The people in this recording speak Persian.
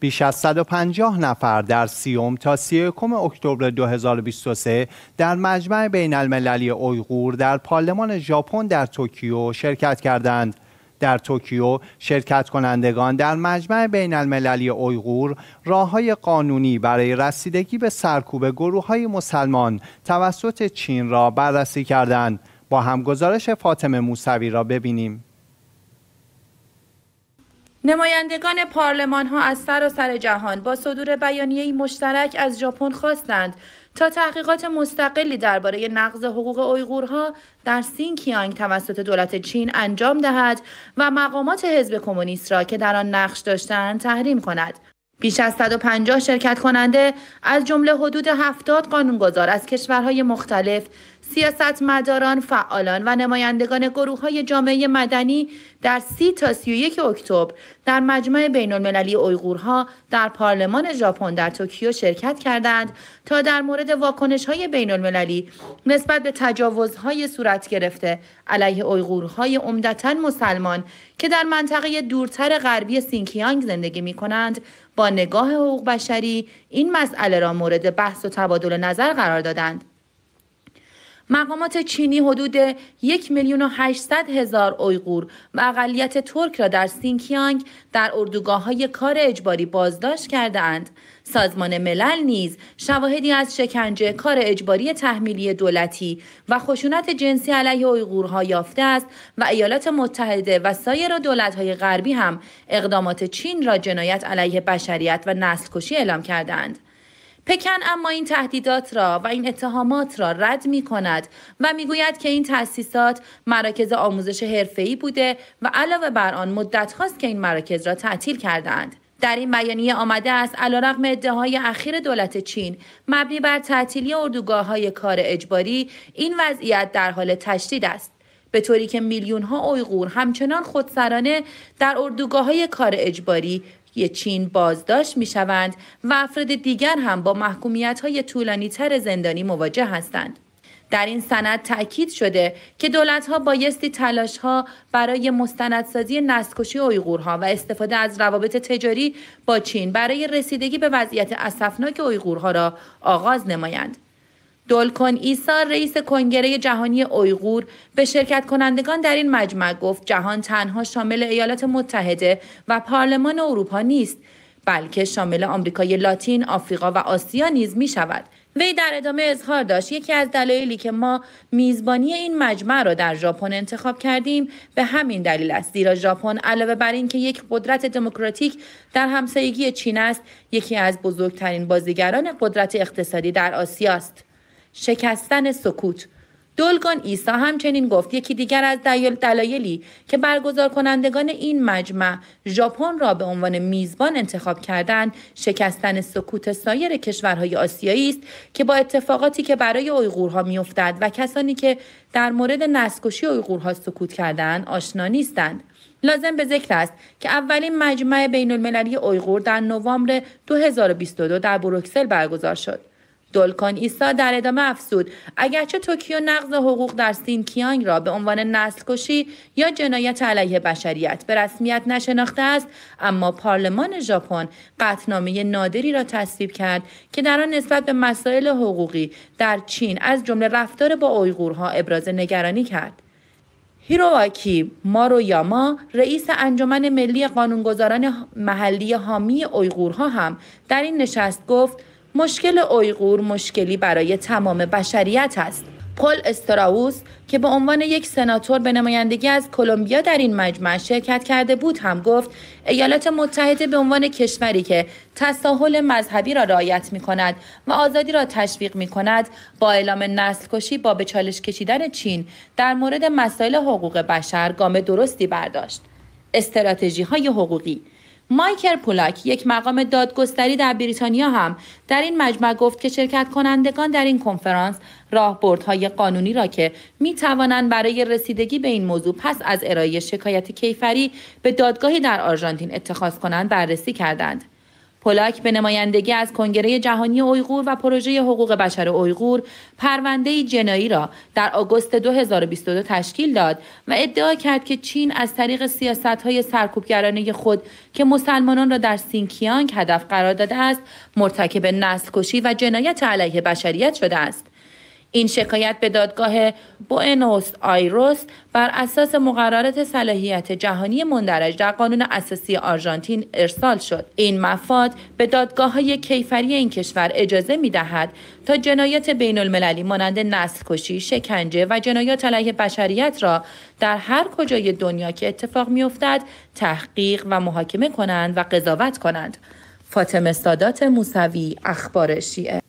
بیش از 150 نفر در سیوم تا 31 اکتبر 2023 در مجمع بین المللی اویغور در پارلمان ژاپن در توکیو شرکت کردند. در توکیو شرکت کنندگان در مجمع بین المللی اویغور راه های قانونی برای رسیدگی به سرکوب گروه های مسلمان توسط چین را بررسی کردند. با هم گزارش فاطمه موسوی را ببینیم. نمایندگان پارلمان ها از سراسر سر جهان با صدور بیانیه مشترک از ژاپن خواستند تا تحقیقات مستقلی درباره نقض حقوق اویغورها در سینکیانگ توسط دولت چین انجام دهد و مقامات حزب کمونیست را که در آن نقش داشتند تحریم کند. بیش از 150 شرکت کننده از جمله حدود 70 قانونگذار از کشورهای مختلف سیاستمداران، فعالان و نمایندگان گروه های جامعه مدنی در سی تا 31 اکتبر در مجمع بین المللی اویغورها در پارلمان ژاپن در توکیو شرکت کردند تا در مورد واکنش های بین المللی نسبت به های صورت گرفته علیه اویغورهای عمدتا مسلمان که در منطقه دورتر غربی سینکیانگ زندگی می کنند با نگاه حقوق بشری این مسئله را مورد بحث و تبادل نظر قرار دادند. مقامات چینی حدود یک میلیون و 800 هزار اویغور و اقلیت ترک را در سینکیانگ در اردوگاه های کار اجباری بازداشت کردهاند سازمان ملل نیز شواهدی از شکنجه کار اجباری تحمیلی دولتی و خشونت جنسی علیه اویغورها یافته است و ایالات متحده و سایر دولت‌های غربی هم اقدامات چین را جنایت علیه بشریت و کشی اعلام کردند. پکن اما این تهدیدات را و این اتهامات را رد می کند و میگوید که این تأسیسات مراکز آموزش حرفه‌ای بوده و علاوه بر آن مدت هاست که این مراکز را تعطیل کردند. در این بیانیه آمده است علیرغم ادعاهای اخیر دولت چین مبنی بر تعطیلی اردوگاه های کار اجباری این وضعیت در حال تشدید است به طوری که میلیون ها اویغور همچنان خودسرانه در اردوگاه های کار اجباری چین بازداشت می شوند و افراد دیگر هم با محکومیت های طولانی تر زندانی مواجه هستند. در این سند تاکید شده که دولتها بایستی ها برای مستندسازی اویغور ها و استفاده از روابط تجاری با چین برای رسیدگی به وضعیت اسفناک ها را آغاز نمایند. دولکن ایسا رئیس کنگره جهانی اویغور به شرکت کنندگان در این مجمع گفت جهان تنها شامل ایالات متحده و پارلمان اروپا نیست بلکه شامل آمریکای لاتین، آفریقا و آسیا نیز می شود. وی در ادامه اظهار داشت یکی از دلایلی که ما میزبانی این مجمع را در ژاپن انتخاب کردیم به همین دلیل است زیرا ژاپن علاوه بر اینکه یک قدرت دموکراتیک در همسایگی چین است یکی از بزرگترین بازیگران قدرت اقتصادی در آسیا است شکستن سکوت دولگان عیسی همچنین گفت یکی دیگر از دلایلی که برگزار کنندگان این مجمع ژاپن را به عنوان میزبان انتخاب کردند، شکستن سکوت سایر کشورهای آسیایی است که با اتفاقاتی که برای اویغورها میافتد و کسانی که در مورد نسکشی اویغورها سکوت کردند آشنا نیستند لازم به ذکر است که اولین مجمع بین المللی اویغور در نوامبر 2022 در بروکسل برگزار شد. دولکان ایسا در ادامه افزود اگرچه توکیو نقض حقوق در سینکیانگ را به عنوان کشی یا جنایت علیه بشریت به رسمیت نشناخته است اما پارلمان ژاپن قطنامه نادری را تصویب کرد که در آن نسبت به مسائل حقوقی در چین از جمله رفتار با اویغورها ابراز نگرانی کرد هیرواکی یاما رئیس انجمن ملی قانونگذاران محلی حامی اویغورها هم در این نشست گفت مشکل اویغور مشکلی برای تمام بشریت است. پل استراوس که به عنوان یک سناتور به نمایندگی از کلمبیا در این مجمع شرکت کرده بود هم گفت ایالات متحده به عنوان کشوری که تساهل مذهبی را رعایت می کند و آزادی را تشویق می کند با اعلام نسل کشی با به چالش کشیدن چین در مورد مسائل حقوق بشر گام درستی برداشت استراتژی های حقوقی مایکل پولاک یک مقام دادگستری در بریتانیا هم در این مجمع گفت که شرکت کنندگان در این کنفرانس راهبردهای قانونی را که می توانند برای رسیدگی به این موضوع پس از ارائه شکایت کیفری به دادگاهی در آرژانتین اتخاذ کنند بررسی کردند. پولاک به نمایندگی از کنگره جهانی اویغور و پروژه حقوق بشر اویغور پرونده جنایی را در آگوست 2022 تشکیل داد و ادعا کرد که چین از طریق های سرکوبگرانه خود که مسلمانان را در سینکیانگ هدف قرار داده است، مرتکب کشی و جنایت علیه بشریت شده است. این شکایت به دادگاه بوئنوس آیروس بر اساس مقررات صلاحیت جهانی مندرج در قانون اساسی آرژانتین ارسال شد این مفاد به دادگاه های کیفری این کشور اجازه می دهد تا جنایت بین المللی مانند نسل کشی، شکنجه و جنایات علیه بشریت را در هر کجای دنیا که اتفاق می افتد تحقیق و محاکمه کنند و قضاوت کنند فاطمه سادات موسوی اخبار شیعه